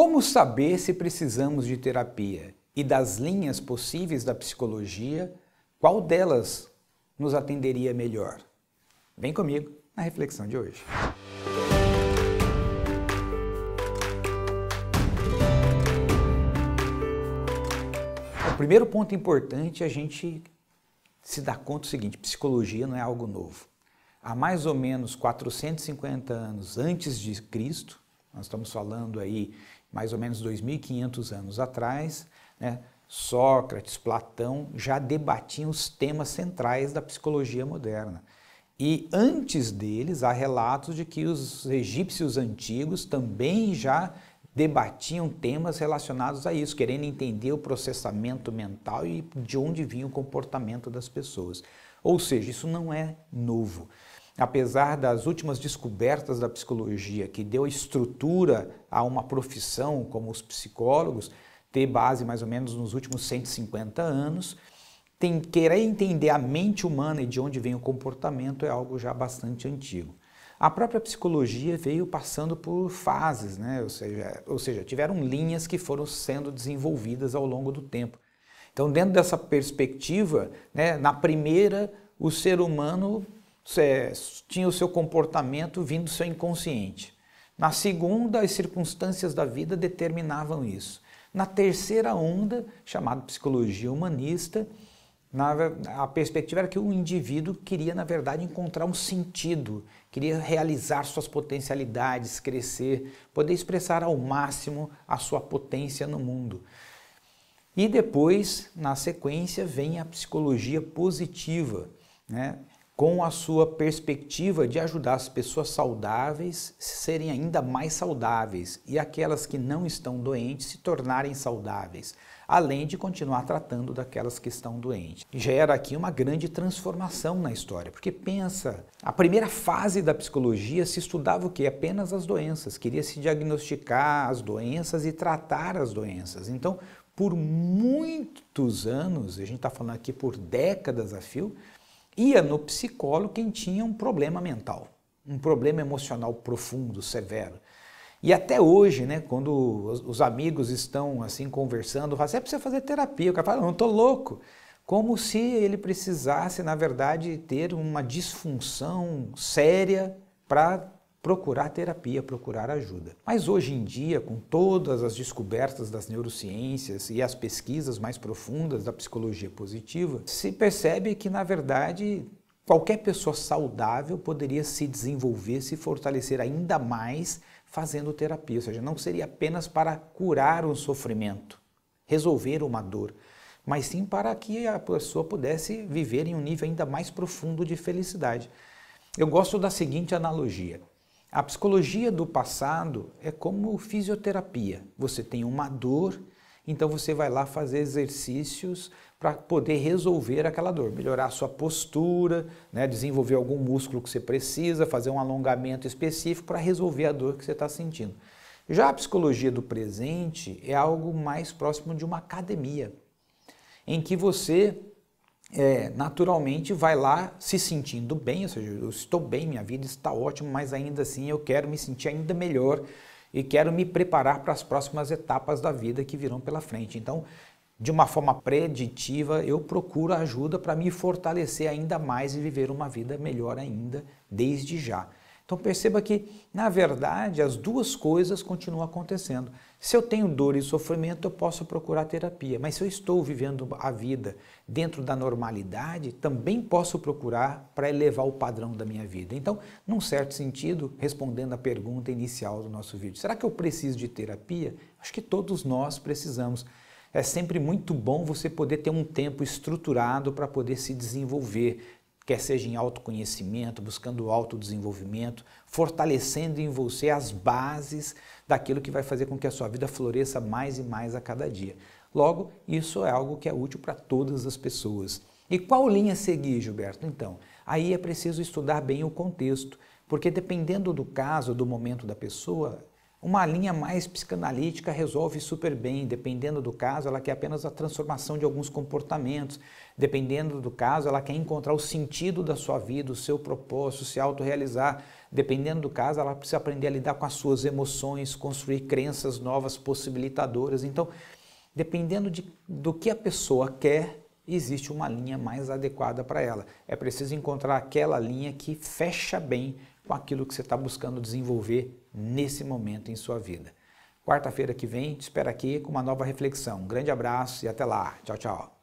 Como saber se precisamos de terapia e das linhas possíveis da psicologia, qual delas nos atenderia melhor? Vem comigo na reflexão de hoje. O primeiro ponto importante é a gente se dar conta do seguinte: psicologia não é algo novo. Há mais ou menos 450 anos antes de Cristo, nós estamos falando aí mais ou menos 2.500 anos atrás, né, Sócrates, Platão já debatiam os temas centrais da psicologia moderna. E antes deles, há relatos de que os egípcios antigos também já debatiam temas relacionados a isso, querendo entender o processamento mental e de onde vinha o comportamento das pessoas. Ou seja, isso não é novo apesar das últimas descobertas da psicologia, que deu estrutura a uma profissão como os psicólogos, ter base mais ou menos nos últimos 150 anos, tem, querer entender a mente humana e de onde vem o comportamento é algo já bastante antigo. A própria psicologia veio passando por fases, né? ou, seja, ou seja, tiveram linhas que foram sendo desenvolvidas ao longo do tempo. Então, dentro dessa perspectiva, né, na primeira, o ser humano tinha o seu comportamento vindo do seu inconsciente. Na segunda, as circunstâncias da vida determinavam isso. Na terceira onda, chamada psicologia humanista, na, a perspectiva era que o indivíduo queria, na verdade, encontrar um sentido, queria realizar suas potencialidades, crescer, poder expressar ao máximo a sua potência no mundo. E depois, na sequência, vem a psicologia positiva, né? com a sua perspectiva de ajudar as pessoas saudáveis a serem ainda mais saudáveis e aquelas que não estão doentes se tornarem saudáveis, além de continuar tratando daquelas que estão doentes. Gera aqui uma grande transformação na história, porque pensa, a primeira fase da psicologia se estudava o que? Apenas as doenças, queria se diagnosticar as doenças e tratar as doenças. Então, por muitos anos, a gente está falando aqui por décadas a fio, ia no psicólogo quem tinha um problema mental, um problema emocional profundo, severo. E até hoje, né, quando os amigos estão assim conversando, fala, assim, é você precisa fazer terapia. O cara fala, não, estou louco. Como se ele precisasse, na verdade, ter uma disfunção séria para procurar terapia, procurar ajuda. Mas hoje em dia, com todas as descobertas das neurociências e as pesquisas mais profundas da psicologia positiva, se percebe que, na verdade, qualquer pessoa saudável poderia se desenvolver, se fortalecer ainda mais fazendo terapia, ou seja, não seria apenas para curar um sofrimento, resolver uma dor, mas sim para que a pessoa pudesse viver em um nível ainda mais profundo de felicidade. Eu gosto da seguinte analogia: a psicologia do passado é como fisioterapia. Você tem uma dor, então você vai lá fazer exercícios para poder resolver aquela dor, melhorar a sua postura, né, desenvolver algum músculo que você precisa, fazer um alongamento específico para resolver a dor que você está sentindo. Já a psicologia do presente é algo mais próximo de uma academia, em que você é, naturalmente vai lá se sentindo bem, ou seja, eu estou bem, minha vida está ótima, mas ainda assim eu quero me sentir ainda melhor e quero me preparar para as próximas etapas da vida que virão pela frente. Então, de uma forma preditiva, eu procuro ajuda para me fortalecer ainda mais e viver uma vida melhor ainda desde já. Então perceba que, na verdade, as duas coisas continuam acontecendo. Se eu tenho dor e sofrimento, eu posso procurar terapia, mas se eu estou vivendo a vida dentro da normalidade, também posso procurar para elevar o padrão da minha vida. Então, num certo sentido, respondendo à pergunta inicial do nosso vídeo, será que eu preciso de terapia? Acho que todos nós precisamos. É sempre muito bom você poder ter um tempo estruturado para poder se desenvolver, quer seja em autoconhecimento, buscando autodesenvolvimento, fortalecendo em você as bases daquilo que vai fazer com que a sua vida floresça mais e mais a cada dia. Logo, isso é algo que é útil para todas as pessoas. E qual linha seguir, Gilberto? Então, aí é preciso estudar bem o contexto, porque dependendo do caso, do momento da pessoa, uma linha mais psicanalítica resolve super bem, dependendo do caso, ela quer apenas a transformação de alguns comportamentos, dependendo do caso, ela quer encontrar o sentido da sua vida, o seu propósito, se autorrealizar, dependendo do caso, ela precisa aprender a lidar com as suas emoções, construir crenças novas, possibilitadoras. Então, dependendo de, do que a pessoa quer, existe uma linha mais adequada para ela. É preciso encontrar aquela linha que fecha bem com aquilo que você está buscando desenvolver nesse momento em sua vida. Quarta-feira que vem, te espero aqui com uma nova reflexão. Um grande abraço e até lá. Tchau, tchau.